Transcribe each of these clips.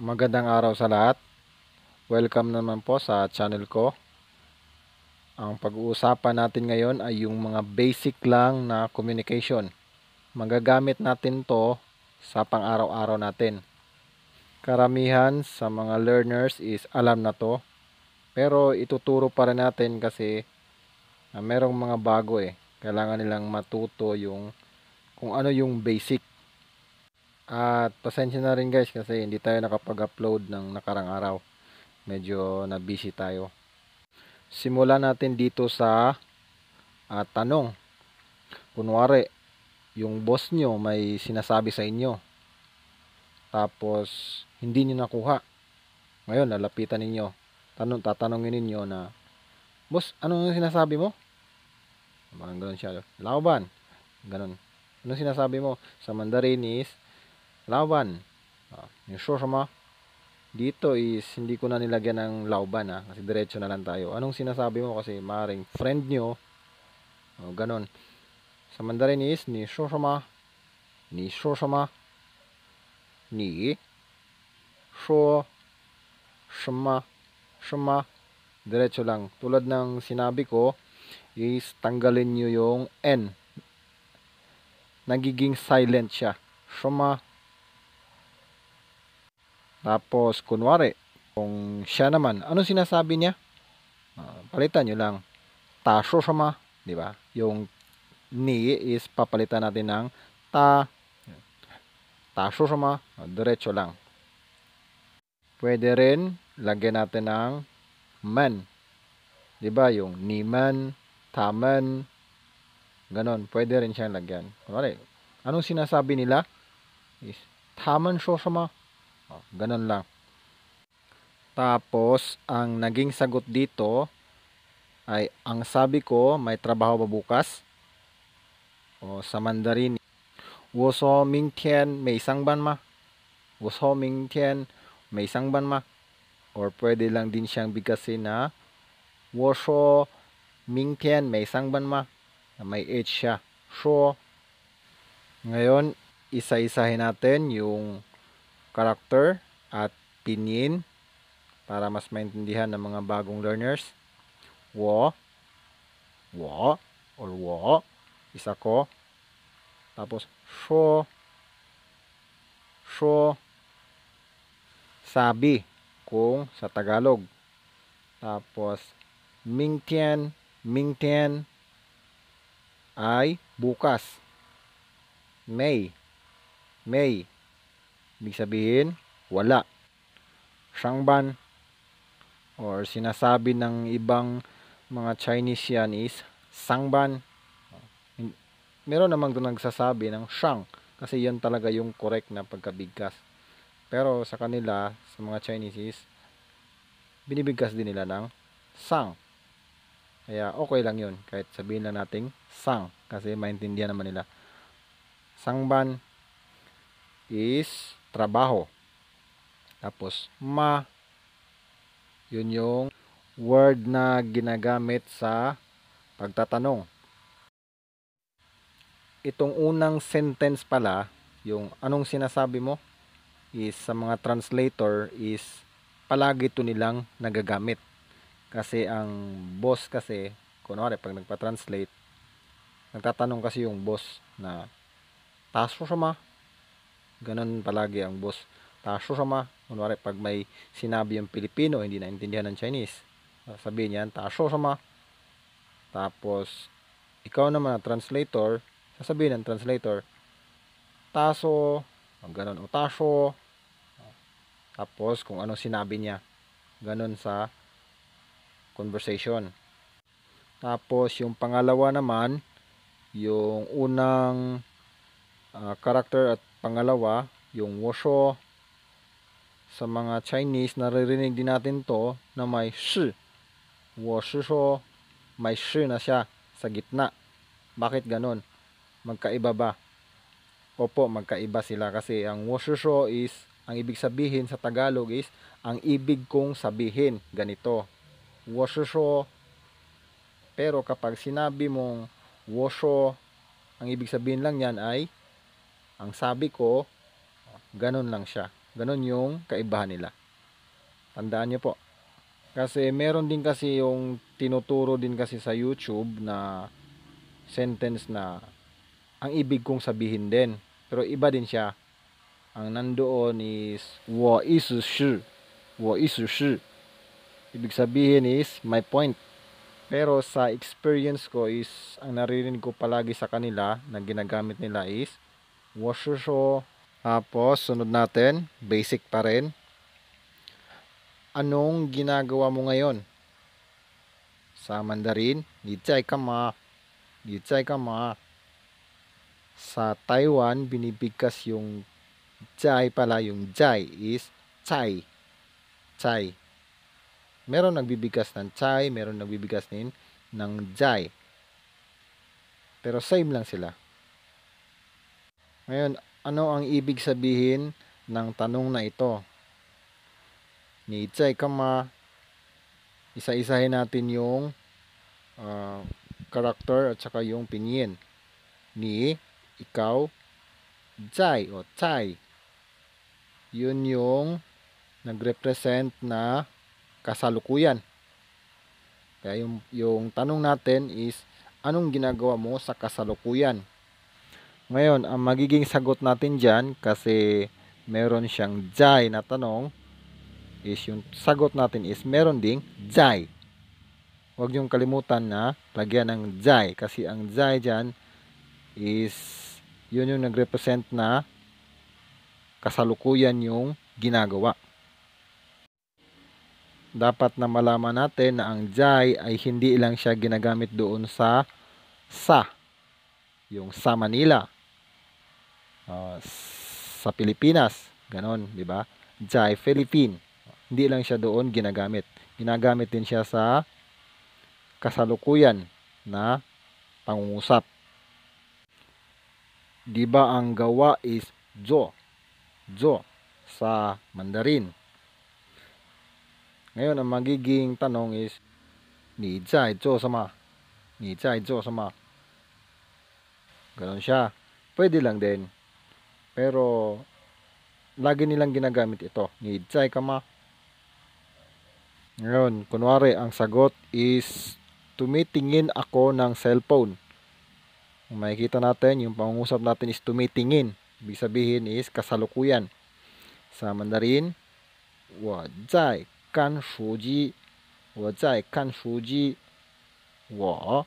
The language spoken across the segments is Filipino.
Magandang araw sa lahat. Welcome naman po sa channel ko. Ang pag-uusapan natin ngayon ay yung mga basic lang na communication. Magagamit natin to sa pang-araw-araw natin. Karamihan sa mga learners is alam na to. Pero ituturo pa rin natin kasi uh, merong mga bago eh. Kailangan nilang matuto yung kung ano yung basic at pasensya na rin guys kasi hindi tayo nakapag-upload ng nakarang araw. Medyo na busy tayo. Simulan natin dito sa uh, tanong. Kunwari, yung boss nyo may sinasabi sa inyo. Tapos, hindi nyo nakuha. Ngayon, lalapitan ninyo. Tanong, tatanongin ninyo na, Boss, ano yung sinasabi mo? Parang ganun siya. Laban. Ganun. Ano sinasabi mo? Sa Mandarin is, lawan. Oh, ah, you sure mo? Dito is hindi ko na nilagyan ng lauban ha, ah. kasi diretso na lang tayo. Anong sinasabi mo kasi maring friend nyo, oh, ganun. Sa Mandarin is ni sure sama? Ni sure sama? Ni sure sama? Sama? Diretso lang. Tulad ng sinabi ko, is tanggalin nyo yung N. Nagiging silent siya. Shuma, tapos, kunwari, kung siya naman, ano sinasabi niya? Uh, palitan nyo lang. Tasho sama, di ba? Yung ni is papalitan natin ng ta. Tasho sama, uh, ah, diretso lang. Pwede rin, lagyan natin ng man. Di ba? Yung ni man, ta man. ganon. Pwede rin siyang lagyan. Kunwari, anong sinasabi nila? Is, taman sho sama. Oh, ganun lang. Tapos, ang naging sagot dito ay, ang sabi ko, may trabaho ba bukas? O sa Mandarin, ming ming tian, tian, ban ban ma? ma? Or pwede lang din siyang bigkasin na ming tian, ban ma? may H siya. So, ngayon, isa-isahin natin yung character at pinyin para mas maintindihan ng mga bagong learners. Wo, wo, or wo, isa ko. Tapos, sho, sho, sabi, kung sa Tagalog. Tapos, mingtian, mingtian, ay bukas. May, may, Ibig sabihin, wala. Shangban or sinasabi ng ibang mga Chinese yan is sangban. Meron namang doon nagsasabi ng shang kasi yan talaga yung correct na pagkabigkas. Pero sa kanila, sa mga Chinese is binibigkas din nila ng sang. Kaya okay lang yun kahit sabihin lang nating sang kasi maintindihan naman nila. Sangban is trabaho. Tapos ma yun yung word na ginagamit sa pagtatanong. Itong unang sentence pala, yung anong sinasabi mo is sa mga translator is palagi ito nilang nagagamit. Kasi ang boss kasi, kunwari pag nagpa-translate, nagtatanong kasi yung boss na taso siya ma, Ganun palagi ang boss. Taso sama, kunwari pag may sinabi yung Pilipino, hindi naintindihan ng Chinese, sabihin niyan, taso sama. Tapos, ikaw naman na translator, sasabihin ng translator, taso, ang ganun, o taso, tapos kung ano sinabi niya, ganun sa conversation. Tapos yung pangalawa naman, yung unang uh, character at Pangalawa, yung wosho. Sa mga Chinese, naririnig din natin to na may shi. Woshi sho. May shi na siya sa gitna. Bakit ganon? Magkaiba ba? Opo, magkaiba sila kasi ang wosho sho is, ang ibig sabihin sa Tagalog is, ang ibig kong sabihin ganito. Wosho sho. Pero kapag sinabi mong wosho, ang ibig sabihin lang yan ay ang sabi ko, ganun lang siya. Ganun yung kaibahan nila. Tandaan nyo po. Kasi meron din kasi yung tinuturo din kasi sa YouTube na sentence na ang ibig kong sabihin din. Pero iba din siya. Ang nandoon is ibig sabihin is my point. Pero sa experience ko is ang naririnig ko palagi sa kanila na ginagamit nila is washer saw. Tapos, sunod natin, basic pa rin. Anong ginagawa mo ngayon? Sa Mandarin, gitsay ka ma. Gitsay ka ma. Sa Taiwan, binibigkas yung jai pala. Yung jai is chai. Chai. Meron nagbibigkas ng chai, meron nagbibigkas din ng jai. Pero same lang sila. Ngayon, ano ang ibig sabihin ng tanong na ito? Ni Itsay Kama, isa-isahin natin yung uh, ah, character at saka yung pinyin. Ni, ikaw, Jai o Tsai. Yun yung nagrepresent na kasalukuyan. Kaya yung, yung tanong natin is, anong ginagawa mo sa kasalukuyan? Ngayon, ang magiging sagot natin dyan, kasi meron siyang jai na tanong, is yung sagot natin is meron ding jai. Huwag niyong kalimutan na lagyan ng jai, kasi ang jai dyan is yun yung nagrepresent na kasalukuyan yung ginagawa. Dapat na malaman natin na ang jai ay hindi lang siya ginagamit doon sa sa, yung sa Manila. Ah, sa Pilipinas. Ganon, di ba? Jai Philippine. Hindi lang siya doon ginagamit. Ginagamit din siya sa kasalukuyan na pangungusap. Di ba ang gawa is jo? Jo sa Mandarin. Ngayon, ang magiging tanong is, ni Zai Zho sama? Ni Zai Zho sama? Ganon siya. Pwede lang din pero, lagi nilang ginagamit ito. Niidsay ma. Ngayon, kunwari, ang sagot is tumitingin ako ng cellphone. Kung makikita natin, yung pangungusap natin is tumitingin. Ibig sabihin is kasalukuyan. Sa Mandarin, 我在看手机我在看手机我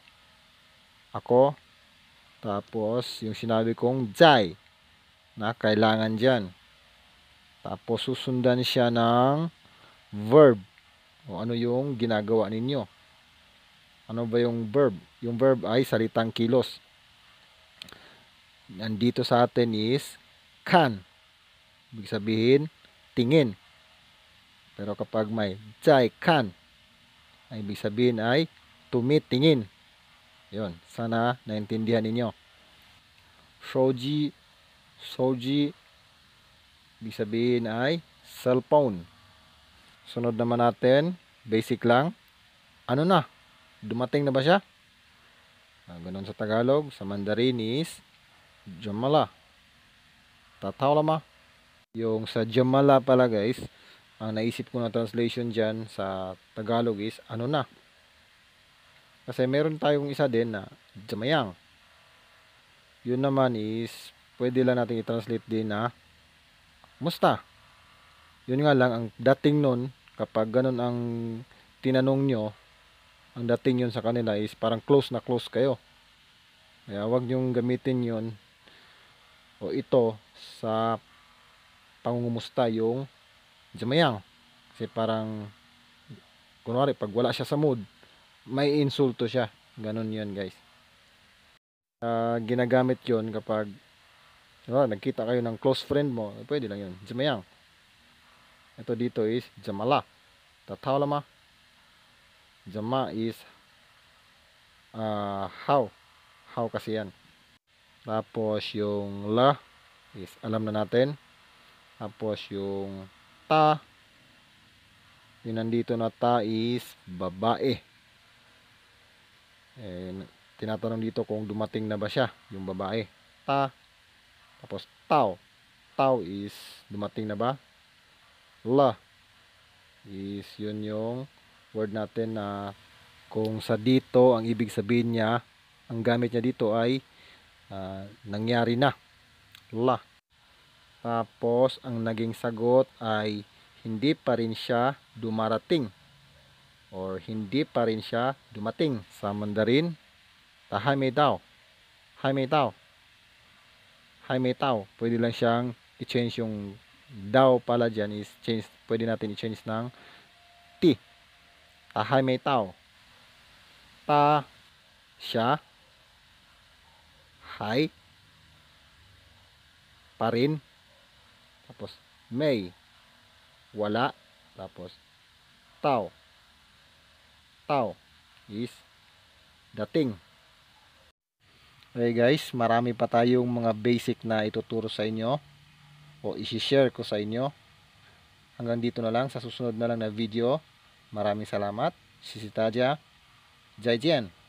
ako tapos yung sinabi kong jai na kailangan dyan. Tapos susundan siya ng verb. O ano yung ginagawa ninyo. Ano ba yung verb? Yung verb ay salitang kilos. Nandito sa atin is kan. Ibig sabihin, tingin. Pero kapag may jai kan, ay ibig sabihin ay tumitingin. Yun, sana naintindihan ninyo. Shoji Soji ibig sabihin ay cellphone sunod naman natin basic lang ano na dumating na ba siya ah, ganoon sa Tagalog sa Mandarin is Jamala tataw ma ah. yung sa Jamala pala guys ang naisip ko na translation dyan sa Tagalog is ano na kasi meron tayong isa din na Jamayang yun naman is pwede lang natin i-translate din na musta. Yun nga lang, ang dating nun, kapag ganun ang tinanong nyo, ang dating yun sa kanila is parang close na close kayo. Kaya wag nyong gamitin yun o ito sa pangungumusta yung jamayang. Kasi parang, kunwari, pag wala siya sa mood, may insulto siya. Ganun yun guys. Uh, ginagamit yon kapag Diba? Nagkita kayo ng close friend mo. Pwede lang yun. Jamayang. Ito dito is jamala. Tataw lama. Jama is uh, how. How kasi yan. Tapos yung la is alam na natin. Tapos yung ta. Yung nandito na ta is babae. Eh, tinatanong dito kung dumating na ba siya, yung babae. Ta tapos tau. Tau is dumating na ba? La is yun yung word natin na kung sa dito ang ibig sabihin niya, ang gamit niya dito ay uh, nangyari na. La. Tapos ang naging sagot ay hindi pa rin siya dumarating or hindi pa rin siya dumating sa Mandarin. Tahamay daw. Hamay daw ay may tao. Pwede lang siyang i-change yung daw pala dyan is change, pwede natin i-change ng T. Tahay may tao. Ta, siya, hay, pa rin, tapos may, wala, tapos tao. Tao is dating. Okay guys, marami pa tayong mga basic na ituturo sa inyo o isi-share ko sa inyo. Hanggang dito na lang sa susunod na lang na video. Maraming salamat. Sisitaja. Jai Jian.